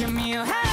give me a hand.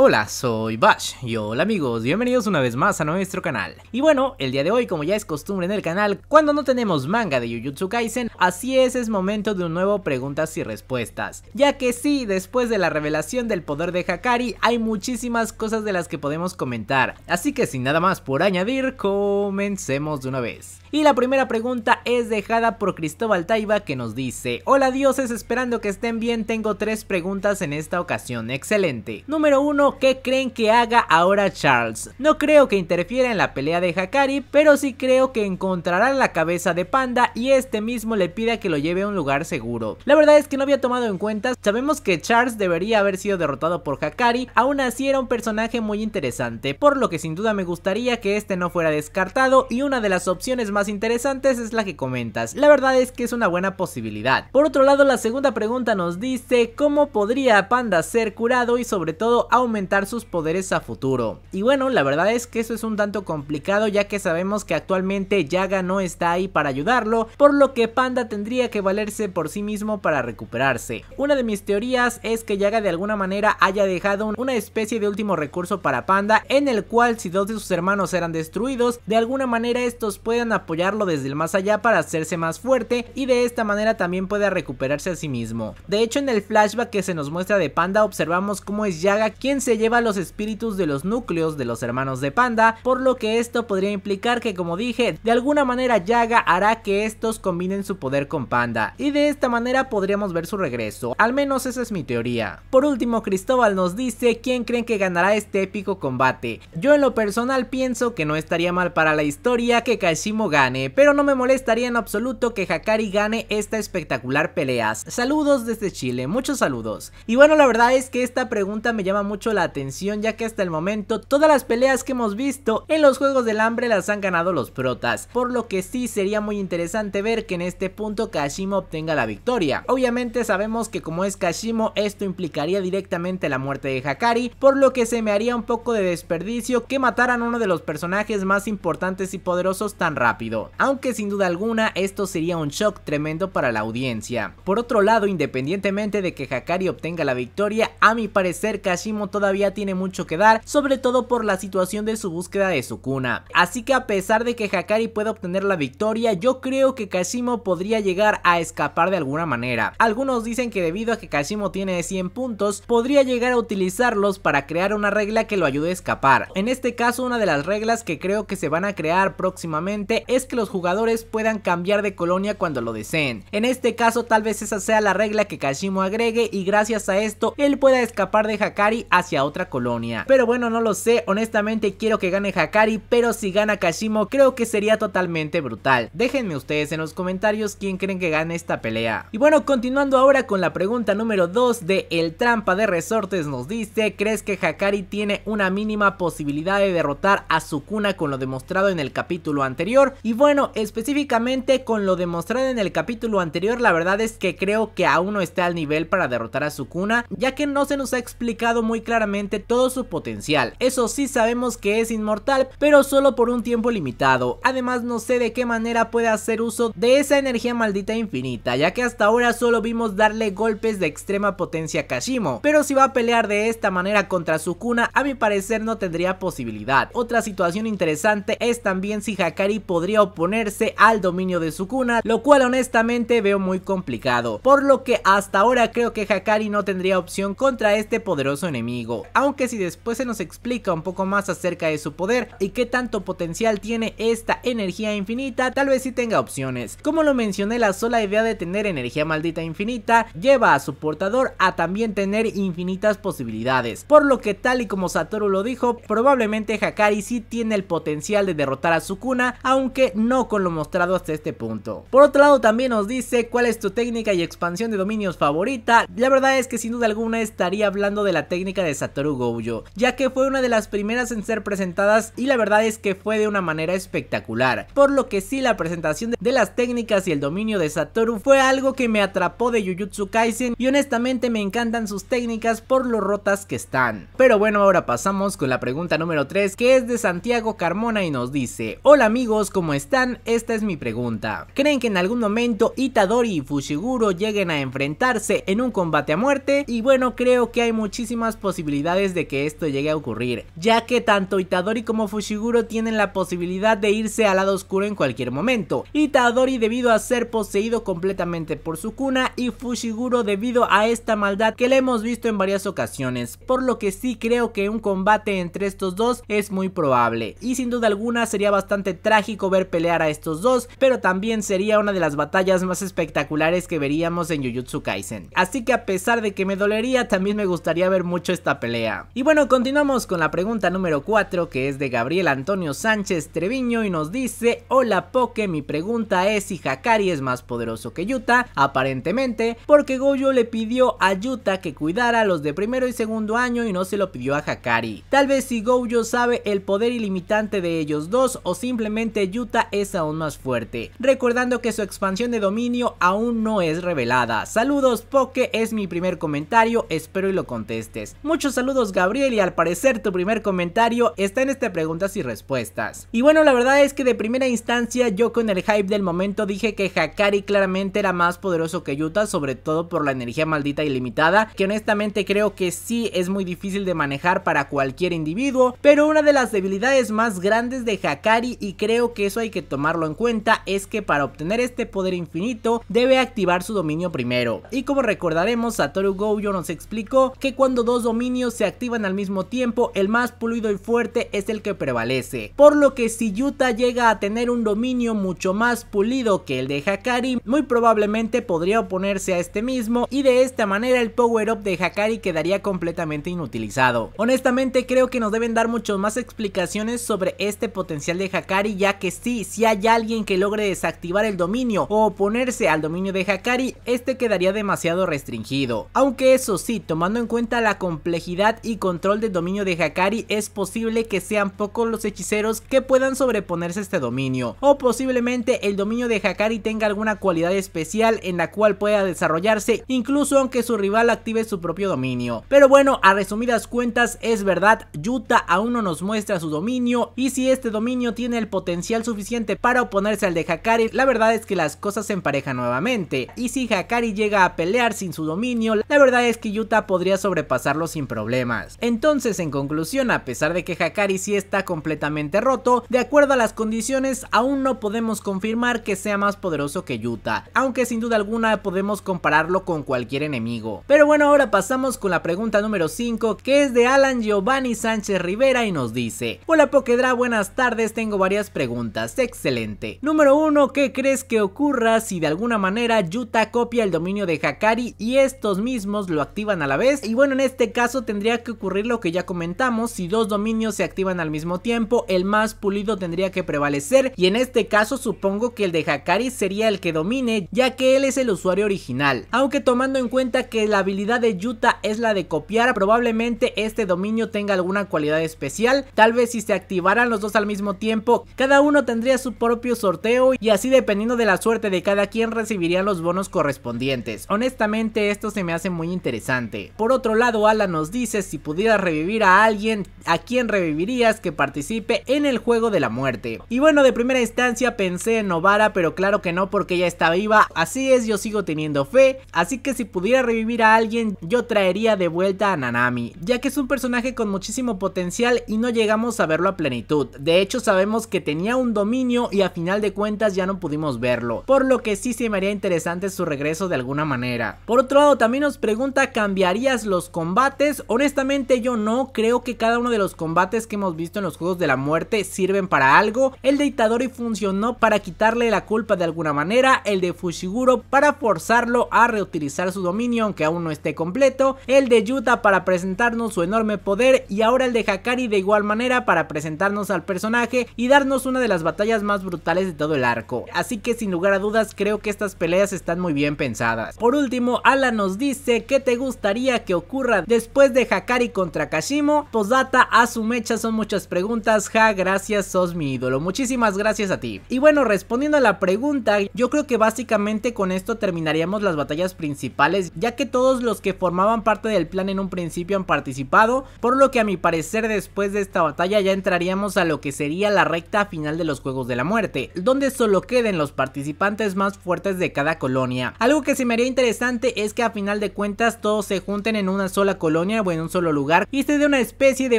Hola, soy Bash y hola amigos, bienvenidos una vez más a nuestro canal. Y bueno, el día de hoy, como ya es costumbre en el canal, cuando no tenemos manga de Jujutsu Kaisen, así es, es momento de un nuevo preguntas y respuestas. Ya que sí, después de la revelación del poder de Hakari, hay muchísimas cosas de las que podemos comentar. Así que sin nada más por añadir, comencemos de una vez. Y la primera pregunta es dejada por Cristóbal Taiba que nos dice, Hola dioses, esperando que estén bien, tengo tres preguntas en esta ocasión, excelente. Número 1 ¿qué creen que haga ahora Charles? No creo que interfiera en la pelea de Hakari, pero sí creo que encontrará la cabeza de Panda y este mismo le pida que lo lleve a un lugar seguro. La verdad es que no había tomado en cuenta, sabemos que Charles debería haber sido derrotado por Hakari, aún así era un personaje muy interesante, por lo que sin duda me gustaría que este no fuera descartado y una de las opciones más interesantes es la que comentas. La verdad es que es una buena posibilidad. Por otro lado, la segunda pregunta nos dice, ¿cómo podría Panda ser curado y sobre todo aumentar sus poderes a futuro. Y bueno, la verdad es que eso es un tanto complicado ya que sabemos que actualmente Yaga no está ahí para ayudarlo, por lo que Panda tendría que valerse por sí mismo para recuperarse. Una de mis teorías es que Yaga de alguna manera haya dejado una especie de último recurso para Panda en el cual si dos de sus hermanos eran destruidos, de alguna manera estos puedan apoyarlo desde el más allá para hacerse más fuerte y de esta manera también pueda recuperarse a sí mismo. De hecho en el flashback que se nos muestra de Panda observamos cómo es Yaga quien se lleva los espíritus de los núcleos de los hermanos de Panda, por lo que esto podría implicar que como dije, de alguna manera Yaga hará que estos combinen su poder con Panda, y de esta manera podríamos ver su regreso, al menos esa es mi teoría. Por último Cristóbal nos dice quién creen que ganará este épico combate. Yo en lo personal pienso que no estaría mal para la historia que Kashimo gane, pero no me molestaría en absoluto que Hakari gane esta espectacular pelea. Saludos desde Chile, muchos saludos. Y bueno la verdad es que esta pregunta me llama mucho la atención ya que hasta el momento todas las peleas que hemos visto en los Juegos del Hambre las han ganado los protas, por lo que sí sería muy interesante ver que en este punto Kashimo obtenga la victoria. Obviamente sabemos que como es Kashimo esto implicaría directamente la muerte de Hakari, por lo que se me haría un poco de desperdicio que mataran uno de los personajes más importantes y poderosos tan rápido, aunque sin duda alguna esto sería un shock tremendo para la audiencia. Por otro lado, independientemente de que Hakari obtenga la victoria, a mi parecer Kashimo todavía tiene mucho que dar, sobre todo por la situación de su búsqueda de su cuna Así que a pesar de que Hakari pueda obtener la victoria, yo creo que Kashimo podría llegar a escapar de alguna manera. Algunos dicen que debido a que Kashimo tiene 100 puntos, podría llegar a utilizarlos para crear una regla que lo ayude a escapar. En este caso, una de las reglas que creo que se van a crear próximamente es que los jugadores puedan cambiar de colonia cuando lo deseen. En este caso, tal vez esa sea la regla que Kashimo agregue y gracias a esto, él pueda escapar de Hakari a otra colonia. Pero bueno, no lo sé, honestamente quiero que gane Hakari, pero si gana Kashimo creo que sería totalmente brutal. Déjenme ustedes en los comentarios quién creen que gane esta pelea. Y bueno, continuando ahora con la pregunta número 2 de El Trampa de Resortes nos dice, ¿crees que Hakari tiene una mínima posibilidad de derrotar a Sukuna con lo demostrado en el capítulo anterior? Y bueno, específicamente con lo demostrado en el capítulo anterior, la verdad es que creo que aún no está al nivel para derrotar a Sukuna, ya que no se nos ha explicado muy claro todo su potencial. Eso sí sabemos que es inmortal, pero solo por un tiempo limitado. Además no sé de qué manera puede hacer uso de esa energía maldita infinita, ya que hasta ahora solo vimos darle golpes de extrema potencia a Kashimo. Pero si va a pelear de esta manera contra Sukuna, a mi parecer no tendría posibilidad. Otra situación interesante es también si Hakari podría oponerse al dominio de Sukuna, lo cual honestamente veo muy complicado. Por lo que hasta ahora creo que Hakari no tendría opción contra este poderoso enemigo aunque si después se nos explica un poco más acerca de su poder y qué tanto potencial tiene esta energía infinita, tal vez sí tenga opciones. Como lo mencioné, la sola idea de tener energía maldita infinita lleva a su portador a también tener infinitas posibilidades, por lo que tal y como Satoru lo dijo, probablemente Hakari sí tiene el potencial de derrotar a Sukuna, aunque no con lo mostrado hasta este punto. Por otro lado también nos dice cuál es tu técnica y expansión de dominios favorita, la verdad es que sin duda alguna estaría hablando de la técnica de Satoru Gojo, ya que fue una de las primeras en ser presentadas y la verdad es que fue de una manera espectacular, por lo que sí la presentación de las técnicas y el dominio de Satoru fue algo que me atrapó de Jujutsu Kaisen y honestamente me encantan sus técnicas por lo rotas que están. Pero bueno, ahora pasamos con la pregunta número 3 que es de Santiago Carmona y nos dice, hola amigos, ¿cómo están? Esta es mi pregunta. ¿Creen que en algún momento Itadori y Fushiguro lleguen a enfrentarse en un combate a muerte? Y bueno, creo que hay muchísimas posibilidades de que esto llegue a ocurrir, ya que tanto Itadori como Fushiguro tienen la posibilidad de irse al lado oscuro en cualquier momento. Itadori debido a ser poseído completamente por su cuna y Fushiguro debido a esta maldad que le hemos visto en varias ocasiones, por lo que sí creo que un combate entre estos dos es muy probable y sin duda alguna sería bastante trágico ver pelear a estos dos, pero también sería una de las batallas más espectaculares que veríamos en Jujutsu Kaisen. Así que a pesar de que me dolería, también me gustaría ver mucho esta pelea. Y bueno, continuamos con la pregunta número 4 que es de Gabriel Antonio Sánchez Treviño y nos dice, hola Poke, mi pregunta es si Hakari es más poderoso que Yuta, aparentemente, porque Goyo le pidió a Yuta que cuidara a los de primero y segundo año y no se lo pidió a Hakari. Tal vez si Gojo sabe el poder ilimitante de ellos dos o simplemente Yuta es aún más fuerte, recordando que su expansión de dominio aún no es revelada. Saludos Poke, es mi primer comentario, espero y lo contestes. Muchos saludos Gabriel y al parecer tu primer comentario está en este preguntas y respuestas. Y bueno, la verdad es que de primera instancia yo con el hype del momento dije que Hakari claramente era más poderoso que Yuta, sobre todo por la energía maldita ilimitada que honestamente creo que sí es muy difícil de manejar para cualquier individuo, pero una de las debilidades más grandes de Hakari y creo que eso hay que tomarlo en cuenta es que para obtener este poder infinito debe activar su dominio primero. Y como recordaremos, Satoru Gojo nos explicó que cuando dos dominios se activan al mismo tiempo, el más pulido y fuerte es el que prevalece. Por lo que si Yuta llega a tener un dominio mucho más pulido que el de Hakari, muy probablemente podría oponerse a este mismo y de esta manera el power up de Hakari quedaría completamente inutilizado. Honestamente creo que nos deben dar muchas más explicaciones sobre este potencial de Hakari ya que sí, si hay alguien que logre desactivar el dominio o oponerse al dominio de Hakari, este quedaría demasiado restringido. Aunque eso sí, tomando en cuenta la complejidad y control del dominio de Hakari es posible que sean pocos los hechiceros que puedan sobreponerse a este dominio, o posiblemente el dominio de Hakari tenga alguna cualidad especial en la cual pueda desarrollarse incluso aunque su rival active su propio dominio. Pero bueno, a resumidas cuentas es verdad, Yuta aún no nos muestra su dominio y si este dominio tiene el potencial suficiente para oponerse al de Hakari, la verdad es que las cosas se emparejan nuevamente. Y si Hakari llega a pelear sin su dominio, la verdad es que Yuta podría sobrepasarlo sin problemas. Entonces, en conclusión, a pesar de que Hakari sí está completamente roto, de acuerdo a las condiciones aún no podemos confirmar que sea más poderoso que Yuta, aunque sin duda alguna podemos compararlo con cualquier enemigo. Pero bueno, ahora pasamos con la pregunta número 5, que es de Alan Giovanni Sánchez Rivera y nos dice, Hola Pokedra, buenas tardes, tengo varias preguntas, excelente. Número 1, ¿qué crees que ocurra si de alguna manera Yuta copia el dominio de Hakari y estos mismos lo activan a la vez? Y bueno, en este caso tendría que ocurrir lo que ya comentamos, si dos dominios se activan al mismo tiempo, el más pulido tendría que prevalecer y en este caso supongo que el de Hakari sería el que domine, ya que él es el usuario original. Aunque tomando en cuenta que la habilidad de Yuta es la de copiar, probablemente este dominio tenga alguna cualidad especial, tal vez si se activaran los dos al mismo tiempo, cada uno tendría su propio sorteo y así dependiendo de la suerte de cada quien recibirían los bonos correspondientes. Honestamente esto se me hace muy interesante. Por otro lado, Alan nos dices si pudieras revivir a alguien, a quién revivirías que participe en el juego de la muerte. Y bueno, de primera instancia pensé en Novara, pero claro que no porque ella está viva, así es, yo sigo teniendo fe, así que si pudiera revivir a alguien, yo traería de vuelta a Nanami, ya que es un personaje con muchísimo potencial y no llegamos a verlo a plenitud. De hecho, sabemos que tenía un dominio y a final de cuentas ya no pudimos verlo, por lo que sí se me haría interesante su regreso de alguna manera. Por otro lado, también nos pregunta, ¿cambiarías los combates honestamente yo no creo que cada uno de los combates que hemos visto en los Juegos de la Muerte sirven para algo. El de Itadori funcionó para quitarle la culpa de alguna manera, el de Fushiguro para forzarlo a reutilizar su dominio aunque aún no esté completo, el de Yuta para presentarnos su enorme poder y ahora el de Hakari de igual manera para presentarnos al personaje y darnos una de las batallas más brutales de todo el arco. Así que sin lugar a dudas creo que estas peleas están muy bien pensadas. Por último, Ala nos dice que te gustaría que ocurra después de Hakari contra Kashimo. Posdata a su mecha son muchas preguntas. Ja, gracias, sos mi ídolo. Muchísimas gracias a ti. Y bueno, respondiendo a la pregunta, yo creo que básicamente con esto terminaríamos las batallas principales, ya que todos los que formaban parte del plan en un principio han participado, por lo que a mi parecer después de esta batalla ya entraríamos a lo que sería la recta final de los Juegos de la Muerte, donde solo queden los participantes más fuertes de cada colonia. Algo que se me haría interesante es que a final de cuentas todos se junten en una sola colonia o en un solo lugar y se dé una especie de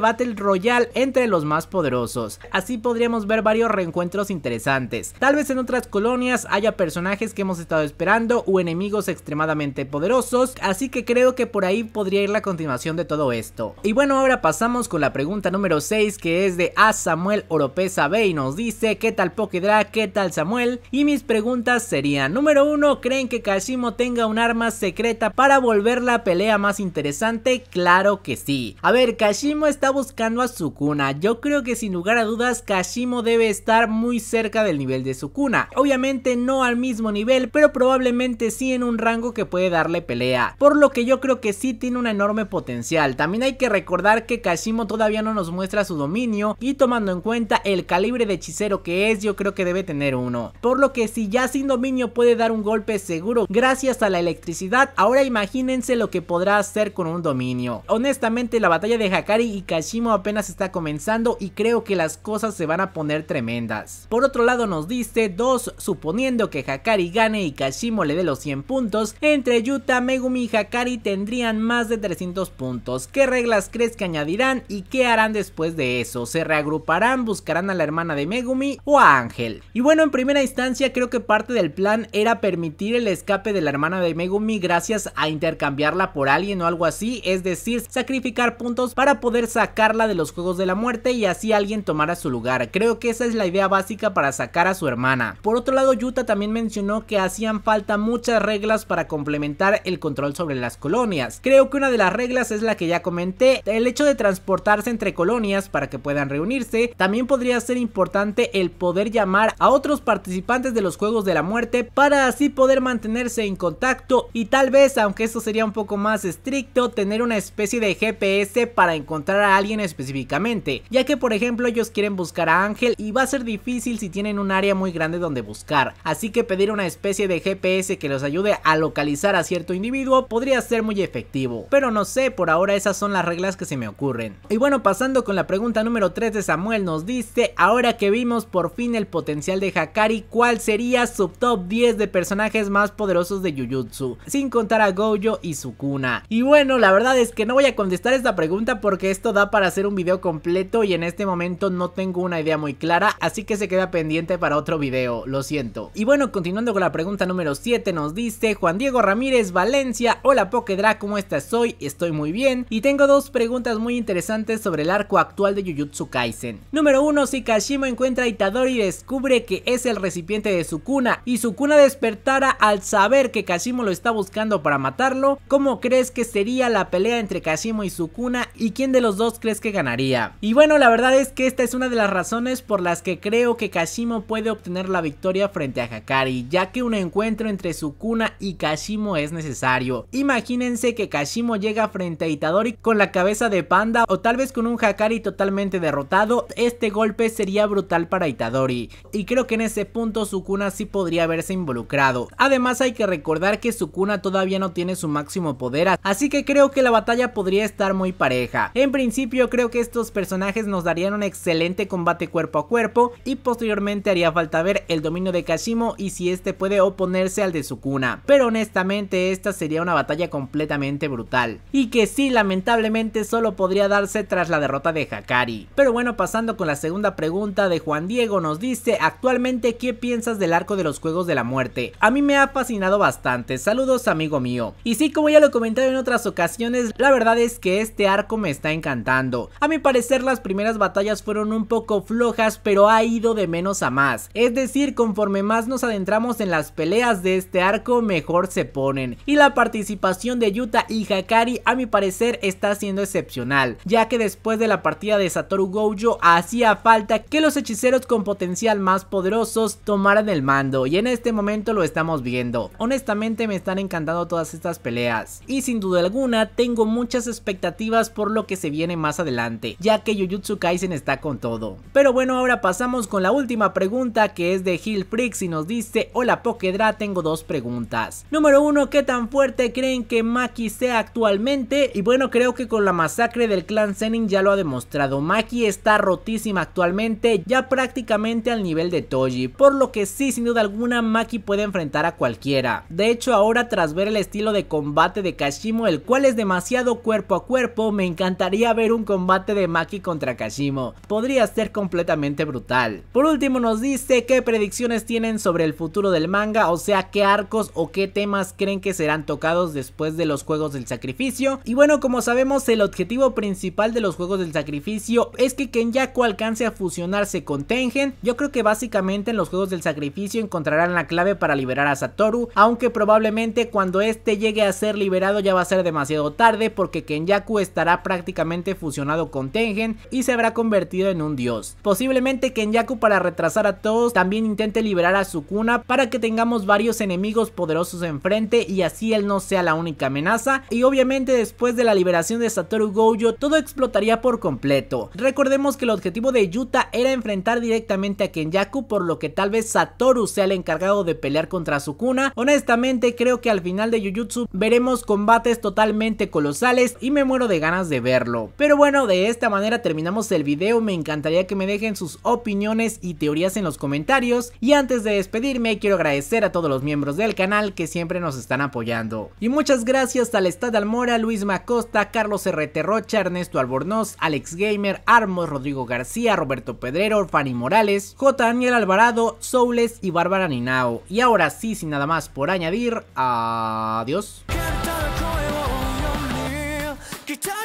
Battle royal entre los más poderosos. Así podríamos ver varios reencuentros interesantes. Tal vez en otras colonias haya personajes que hemos estado esperando o enemigos extremadamente poderosos, así que creo que por ahí podría ir la continuación de todo esto. Y bueno, ahora pasamos con la pregunta número 6 que es de A Samuel Oropesa B y nos dice ¿Qué tal Pokedra? ¿Qué tal Samuel? Y mis preguntas serían, número 1, ¿creen que Kashimo tenga un arma secreta para volver la pelea más interesante? claro que sí. A ver, Kashimo está buscando a Sukuna. Yo creo que sin lugar a dudas Kashimo debe estar muy cerca del nivel de Sukuna. Obviamente no al mismo nivel, pero probablemente sí en un rango que puede darle pelea. Por lo que yo creo que sí tiene un enorme potencial. También hay que recordar que Kashimo todavía no nos muestra su dominio y tomando en cuenta el calibre de hechicero que es, yo creo que debe tener uno. Por lo que si ya sin dominio puede dar un golpe seguro gracias a la electricidad, ahora imagínense lo que podrá hacer con un dominio. Honestamente la batalla de Hakari y Kashimo apenas está comenzando y creo que las cosas se van a poner tremendas. Por otro lado nos dice 2 suponiendo que Hakari gane y Kashimo le dé los 100 puntos, entre Yuta, Megumi y Hakari tendrían más de 300 puntos. ¿Qué reglas crees que añadirán y qué harán después de eso? ¿Se reagruparán, buscarán a la hermana de Megumi o a Ángel? Y bueno, en primera instancia creo que parte del plan era permitir el escape de la hermana de Megumi gracias a intercambiarla por alguien o algo así, es decir, decir sacrificar puntos para poder sacarla de los Juegos de la Muerte y así alguien tomara su lugar. Creo que esa es la idea básica para sacar a su hermana. Por otro lado, Yuta también mencionó que hacían falta muchas reglas para complementar el control sobre las colonias. Creo que una de las reglas es la que ya comenté, el hecho de transportarse entre colonias para que puedan reunirse. También podría ser importante el poder llamar a otros participantes de los Juegos de la Muerte para así poder mantenerse en contacto y tal vez, aunque eso sería un poco más estricto, tener una especie de GPS para encontrar a alguien específicamente, ya que por ejemplo ellos quieren buscar a Ángel y va a ser difícil si tienen un área muy grande donde buscar, así que pedir una especie de GPS que los ayude a localizar a cierto individuo podría ser muy efectivo, pero no sé, por ahora esas son las reglas que se me ocurren. Y bueno, pasando con la pregunta número 3 de Samuel nos dice, ahora que vimos por fin el potencial de Hakari, ¿cuál sería su top 10 de personajes más poderosos de Jujutsu? Sin contar a Gojo y Sukuna. Y bueno, la verdad es que que no voy a contestar esta pregunta porque esto da para hacer un video completo y en este momento no tengo una idea muy clara, así que se queda pendiente para otro video, lo siento. Y bueno, continuando con la pregunta número 7 nos dice Juan Diego Ramírez Valencia, hola Pokedra, ¿cómo estás hoy? Estoy muy bien y tengo dos preguntas muy interesantes sobre el arco actual de yujutsu Kaisen. Número 1, si kashimo encuentra a Itadori y descubre que es el recipiente de su cuna y su cuna despertara al saber que kashimo lo está buscando para matarlo, ¿cómo crees que sería la pelea en entre Kashimo y Sukuna y quién de los dos crees que ganaría. Y bueno, la verdad es que esta es una de las razones por las que creo que Kashimo puede obtener la victoria frente a Hakari, ya que un encuentro entre Sukuna y Kashimo es necesario. Imagínense que Kashimo llega frente a Itadori con la cabeza de panda o tal vez con un Hakari totalmente derrotado, este golpe sería brutal para Itadori. Y creo que en ese punto Sukuna sí podría haberse involucrado. Además hay que recordar que Sukuna todavía no tiene su máximo poder, así que creo que la batalla podría estar muy pareja. En principio creo que estos personajes nos darían un excelente combate cuerpo a cuerpo y posteriormente haría falta ver el dominio de Kashimo y si este puede oponerse al de Sukuna. Pero honestamente esta sería una batalla completamente brutal. Y que sí, lamentablemente solo podría darse tras la derrota de Hakari. Pero bueno, pasando con la segunda pregunta de Juan Diego nos dice, actualmente ¿qué piensas del arco de los Juegos de la Muerte? A mí me ha fascinado bastante, saludos amigo mío. Y sí, como ya lo he comentado en otras ocasiones, la verdad es que este arco me está encantando. A mi parecer las primeras batallas fueron un poco flojas pero ha ido de menos a más. Es decir, conforme más nos adentramos en las peleas de este arco mejor se ponen. Y la participación de Yuta y Hakari a mi parecer está siendo excepcional, ya que después de la partida de Satoru Gojo hacía falta que los hechiceros con potencial más poderosos tomaran el mando y en este momento lo estamos viendo. Honestamente me están encantando todas estas peleas y sin duda alguna tengo muchas expectativas por lo que se viene más adelante, ya que Jujutsu Kaisen está con todo. Pero bueno, ahora pasamos con la última pregunta que es de Hill prix y nos dice, hola Pokedra, tengo dos preguntas. Número uno, ¿qué tan fuerte creen que Maki sea actualmente? Y bueno, creo que con la masacre del clan Zenin ya lo ha demostrado, Maki está rotísima actualmente, ya prácticamente al nivel de Toji, por lo que sí, sin duda alguna, Maki puede enfrentar a cualquiera. De hecho, ahora tras ver el estilo de combate de Kashimo, el cual es demasiado cuerpo a cuerpo, me encantaría ver un combate de Maki contra Kashimo. Podría ser completamente brutal. Por último nos dice qué predicciones tienen sobre el futuro del manga, o sea, qué arcos o qué temas creen que serán tocados después de los Juegos del Sacrificio. Y bueno, como sabemos, el objetivo principal de los Juegos del Sacrificio es que Kenyaku alcance a fusionarse con Tengen. Yo creo que básicamente en los Juegos del Sacrificio encontrarán la clave para liberar a Satoru, aunque probablemente cuando este llegue a ser liberado ya va a ser demasiado tarde porque Kenyaku estará prácticamente fusionado con Tengen y se habrá convertido en un dios. Posiblemente Kenyaku para retrasar a todos también intente liberar a Sukuna para que tengamos varios enemigos poderosos enfrente y así él no sea la única amenaza y obviamente después de la liberación de Satoru Gojo todo explotaría por completo. Recordemos que el objetivo de Yuta era enfrentar directamente a Kenyaku por lo que tal vez Satoru sea el encargado de pelear contra Sukuna. Honestamente creo que al final de Jujutsu veremos combates totalmente colosales y me muero de ganas de verlo. Pero bueno, de esta manera terminamos el video, me encantaría que me dejen sus opiniones y teorías en los comentarios y antes de despedirme quiero agradecer a todos los miembros del canal que siempre nos están apoyando. Y muchas gracias al Estad Almora, Luis Macosta, Carlos R.T. Rocha, Ernesto Albornoz, Alex Gamer, Armos, Rodrigo García, Roberto Pedrero, Fanny Morales, J. Daniel Alvarado, Soules y Bárbara Ninao. Y ahora sí, sin nada más por añadir, adiós.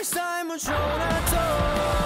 next time on Shoulder Talk.